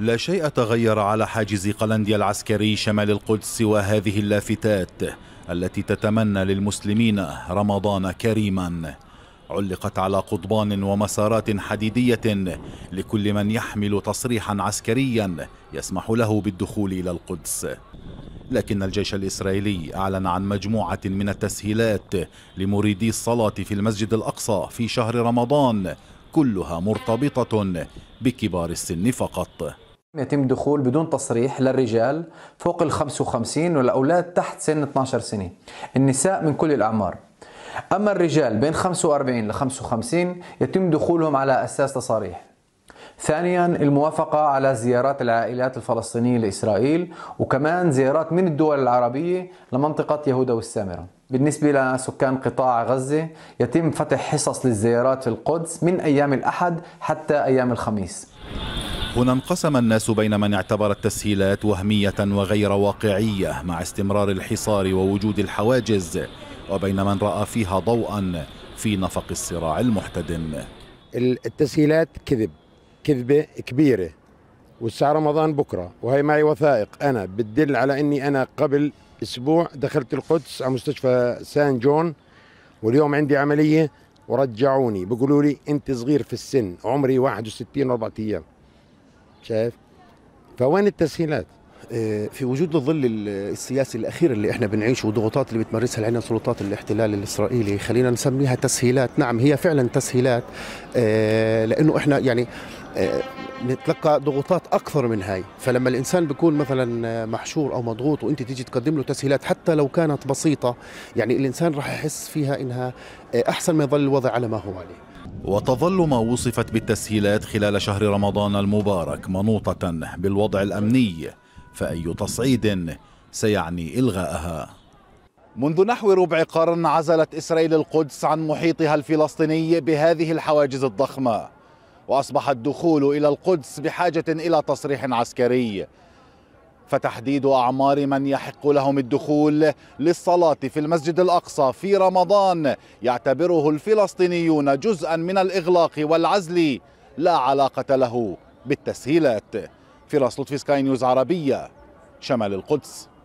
لا شيء تغير على حاجز قلنديا العسكري شمال القدس سوى هذه اللافتات التي تتمنى للمسلمين رمضان كريما علقت على قضبان ومسارات حديدية لكل من يحمل تصريحا عسكريا يسمح له بالدخول إلى القدس لكن الجيش الإسرائيلي أعلن عن مجموعة من التسهيلات لمريدي الصلاة في المسجد الأقصى في شهر رمضان كلها مرتبطة بكبار السن فقط يتم دخول بدون تصريح للرجال فوق ال 55 والاولاد تحت سن 12 سنة النساء من كل الأعمار أما الرجال بين 45 ل 55 يتم دخولهم على أساس تصاريح ثانيا الموافقة على زيارات العائلات الفلسطينية لإسرائيل وكمان زيارات من الدول العربية لمنطقة يهودا والسامرة بالنسبة لسكان قطاع غزة يتم فتح حصص للزيارات في القدس من أيام الأحد حتى أيام الخميس هنا انقسم الناس بين من اعتبر التسهيلات وهمية وغير واقعية مع استمرار الحصار ووجود الحواجز وبين من رأى فيها ضوءا في نفق الصراع المحتدم التسهيلات كذب كذبة كبيرة والساعة رمضان بكرة وهي معي وثائق أنا بتدل على أني أنا قبل أسبوع دخلت القدس على مستشفى سان جون واليوم عندي عملية ورجعوني بيقولوا لي أنت صغير في السن عمري 61 أربعة أيام شايف فوين التسهيلات آه، في وجود الظل السياسي الاخير اللي احنا بنعيشه والضغوطات اللي بتمارسها علينا سلطات الاحتلال الاسرائيلي خلينا نسميها تسهيلات نعم هي فعلا تسهيلات آه، لانه احنا يعني آه، نتلقى ضغوطات اكثر من هاي فلما الانسان بيكون مثلا محشور او مضغوط وانت تيجي تقدم له تسهيلات حتى لو كانت بسيطه يعني الانسان راح يحس فيها انها احسن ما يظل الوضع على ما هو عليه وتظل ما وصفت بالتسهيلات خلال شهر رمضان المبارك منوطة بالوضع الأمني فأي تصعيد سيعني إلغاءها منذ نحو ربع قرن عزلت إسرائيل القدس عن محيطها الفلسطيني بهذه الحواجز الضخمة وأصبح الدخول إلى القدس بحاجة إلى تصريح عسكري فتحديد أعمار من يحق لهم الدخول للصلاة في المسجد الأقصى في رمضان يعتبره الفلسطينيون جزءا من الإغلاق والعزل لا علاقة له بالتسهيلات فراس لطفي سكاي نيوز عربية شمال القدس